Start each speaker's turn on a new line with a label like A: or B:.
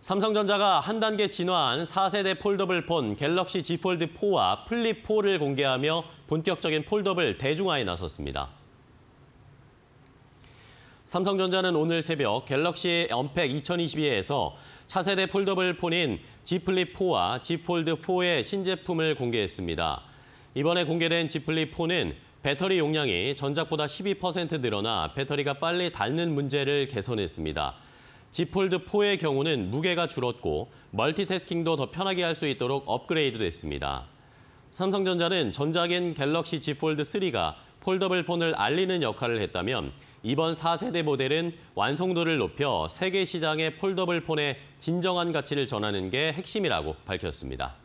A: 삼성전자가 한 단계 진화한 4세대 폴더블 폰 갤럭시 g 폴드 4와 플립 4를 공개하며 본격적인 폴더블 대중화에 나섰습니다. 삼성전자는 오늘 새벽 갤럭시 언팩 2022에서 차세대 폴더블 폰인 g 플립 4와 g 폴드 4의 신제품을 공개했습니다. 이번에 공개된 g 플립 4는 배터리 용량이 전작보다 12% 늘어나 배터리가 빨리 닳는 문제를 개선했습니다. 지폴드4의 경우는 무게가 줄었고 멀티태스킹도 더 편하게 할 수 있도록 업그레이드됐습니다. 삼성전자는 전작인 갤럭시 Z 폴드3가 폴더블 폰을 알리는 역할을 했다면 이번 4세대 모델은 완성도를 높여 세계 시장의 폴더블 폰의 진정한 가치를 전하는 게 핵심이라고 밝혔습니다.